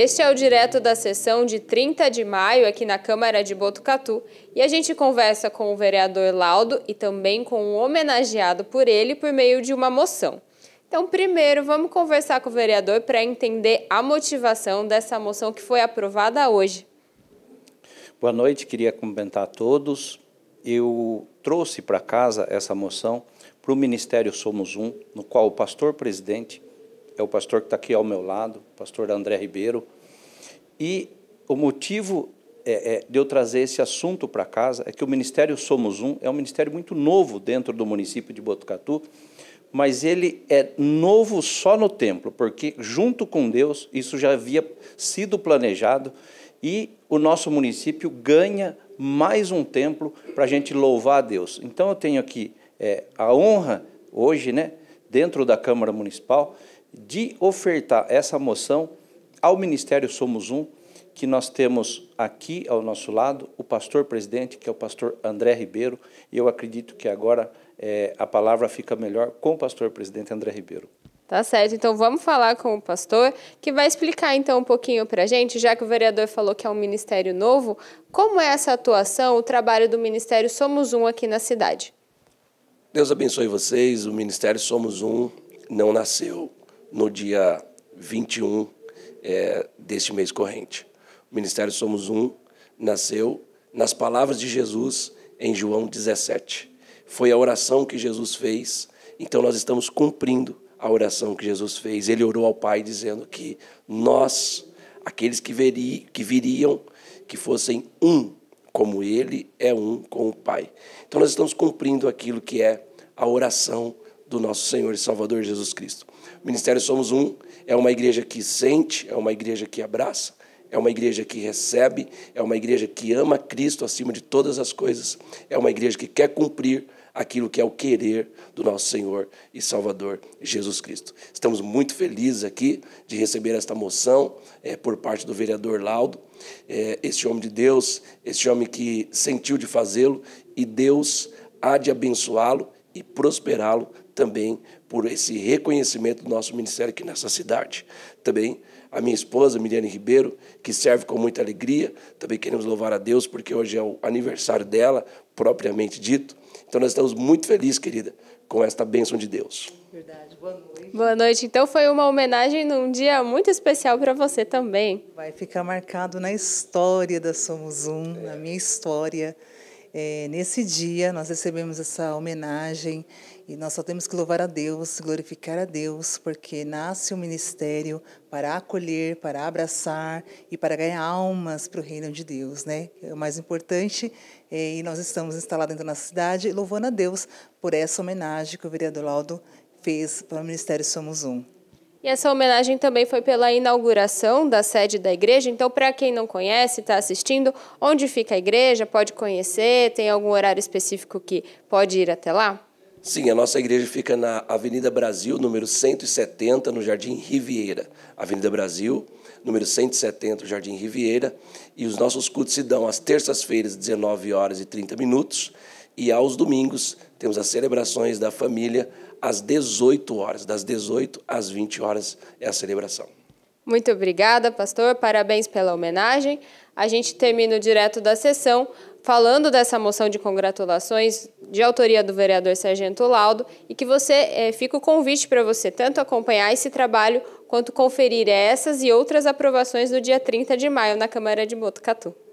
Este é o direto da sessão de 30 de maio aqui na Câmara de Botucatu e a gente conversa com o vereador Laudo e também com o um homenageado por ele por meio de uma moção. Então, primeiro, vamos conversar com o vereador para entender a motivação dessa moção que foi aprovada hoje. Boa noite, queria cumprimentar a todos. Eu trouxe para casa essa moção para o Ministério Somos Um, no qual o pastor presidente é o pastor que está aqui ao meu lado, o pastor André Ribeiro. E o motivo é, é, de eu trazer esse assunto para casa é que o Ministério Somos Um é um ministério muito novo dentro do município de Botucatu, mas ele é novo só no templo, porque junto com Deus isso já havia sido planejado e o nosso município ganha mais um templo para a gente louvar a Deus. Então eu tenho aqui é, a honra hoje, né, dentro da Câmara Municipal, de ofertar essa moção ao Ministério Somos Um, que nós temos aqui ao nosso lado o pastor presidente, que é o pastor André Ribeiro, e eu acredito que agora é, a palavra fica melhor com o pastor presidente André Ribeiro. Tá certo, então vamos falar com o pastor, que vai explicar então um pouquinho para a gente, já que o vereador falou que é um ministério novo, como é essa atuação, o trabalho do Ministério Somos Um aqui na cidade? Deus abençoe vocês, o Ministério Somos Um não nasceu no dia 21 é, deste mês corrente. O Ministério Somos Um nasceu nas palavras de Jesus em João 17. Foi a oração que Jesus fez, então nós estamos cumprindo a oração que Jesus fez. Ele orou ao Pai dizendo que nós, aqueles que, veri, que viriam, que fossem um, como ele é um com o Pai. Então nós estamos cumprindo aquilo que é a oração do nosso Senhor e Salvador Jesus Cristo. O Ministério Somos Um é uma igreja que sente, é uma igreja que abraça, é uma igreja que recebe, é uma igreja que ama Cristo acima de todas as coisas, é uma igreja que quer cumprir aquilo que é o querer do nosso Senhor e Salvador Jesus Cristo. Estamos muito felizes aqui de receber esta moção é, por parte do vereador Laudo, é, eh, este homem de Deus, este homem que sentiu de fazê-lo e Deus há de abençoá-lo e prosperá-lo também por esse reconhecimento do nosso ministério aqui nessa cidade. Também a minha esposa, Miriane Ribeiro, que serve com muita alegria. Também queremos louvar a Deus, porque hoje é o aniversário dela, propriamente dito. Então, nós estamos muito felizes, querida, com esta bênção de Deus. Verdade. Boa noite. Boa noite. Então, foi uma homenagem num dia muito especial para você também. Vai ficar marcado na história da Somos Um, é. na minha história. É, nesse dia, nós recebemos essa homenagem e nós só temos que louvar a Deus, glorificar a Deus, porque nasce o um ministério para acolher, para abraçar e para ganhar almas para o reino de Deus, né? É o mais importante. É, e nós estamos instalados dentro da cidade, louvando a Deus por essa homenagem que o vereador Laudo fez para o Ministério Somos Um. E essa homenagem também foi pela inauguração da sede da igreja. Então, para quem não conhece, está assistindo, onde fica a igreja, pode conhecer, tem algum horário específico que pode ir até lá? Sim, a nossa igreja fica na Avenida Brasil, número 170, no Jardim Riviera. Avenida Brasil, número 170, Jardim Riviera. E os nossos cultos se dão às terças-feiras, 19 horas e 30 minutos, e aos domingos, temos as celebrações da família às 18 horas, das 18 às 20 horas é a celebração. Muito obrigada, pastor. Parabéns pela homenagem. A gente termina o direto da sessão falando dessa moção de congratulações de autoria do vereador Sargento Laudo e que você é, fica o convite para você tanto acompanhar esse trabalho quanto conferir essas e outras aprovações no dia 30 de maio na Câmara de Botucatu.